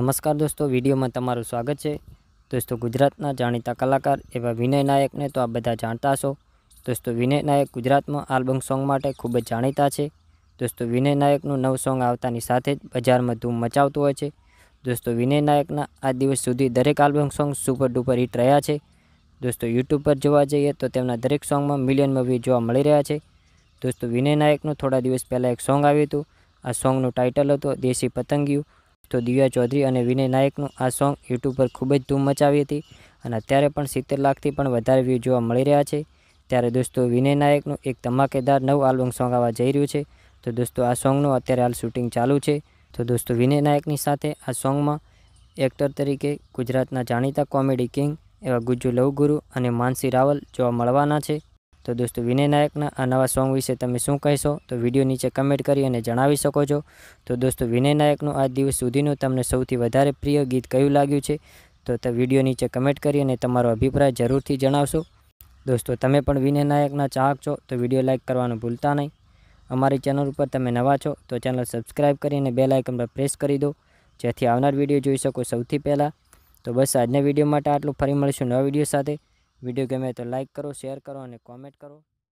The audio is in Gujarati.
નમસ્કાર દોસ્તો વિડીયોમાં તમારું સ્વાગત છે દોસ્તો ગુજરાતના જાણીતા કલાકાર એવા વિનય નાયકને તો આ બધા જાણતા હશો દોસ્તો વિનય નાયક ગુજરાતમાં આલ્બમ સોંગ માટે ખૂબ જ જાણીતા છે દોસ્તો વિનય નાયકનું નવું સોંગ આવતાની સાથે જ બજારમાં ધૂમ મચાવતું હોય છે દોસ્તો વિનય નાયકના આ દિવસ સુધી દરેક album song super duper hit રહ્યા છે દોસ્તો યુટ્યુબ પર જોવા જઈએ તો તેમના દરેક સોંગમાં મિલિયનમાં વ્યૂ જોવા મળી રહ્યા છે દોસ્તો વિનય નાયકનું થોડા દિવસ પહેલાં એક સોંગ આવ્યું હતું આ સોંગનું ટાઇટલ હતું દેશી પતંગિયું તો દિવ્યા ચૌધરી અને વિનય નાયકનું આ સોંગ યુટ્યુબ પર ખૂબ જ ધૂમ મચાવી હતી અને અત્યારે પણ સિત્તેર લાખથી પણ વધારે વ્યૂ જોવા મળી રહ્યા છે ત્યારે દોસ્તો વિનય નાયકનું એક ધમાકેદાર નવું આલ્બમ સોંગ આવવા જઈ રહ્યું છે તો દોસ્તો આ સોંગનું અત્યારે હાલ શૂટિંગ ચાલુ છે તો દોસ્તો વિનય નાયકની સાથે આ સોંગમાં એક્ટર તરીકે ગુજરાતના જાણીતા કોમેડી કિંગ એવા ગુજ્જુ લવગુરુ અને માનસી રાવલ જોવા મળવાના છે તો દોસ્તો વિનય નાયકના આ નવા સોંગ વિશે તમે શું કહેશો તો વિડીયો નીચે કમેન્ટ કરી અને જણાવી શકો છો તો દોસ્તો વિનય નાયકનું આજ દિવસ સુધીનું તમને સૌથી વધારે પ્રિય ગીત કયું લાગ્યું છે તો વિડીયો નીચે કમેન્ટ કરી અને તમારો અભિપ્રાય જરૂરથી જણાવશો દોસ્તો તમે પણ વિનય નાયકના ચાહક છો તો વિડીયો લાઇક કરવાનું ભૂલતા નહીં અમારી ચેનલ ઉપર તમે નવા છો તો ચેનલ સબસ્ક્રાઈબ કરી અને બેલ આઇકન પર પ્રેસ કરી દો જેથી આવનાર વિડીયો જોઈ શકો સૌથી પહેલાં તો બસ આજના વિડીયો માટે આટલું ફરી મળીશું નવા વિડીયો સાથે વિડીયો ગમે તો લાઇક કરો શેર કરો અને કોમેન્ટ કરો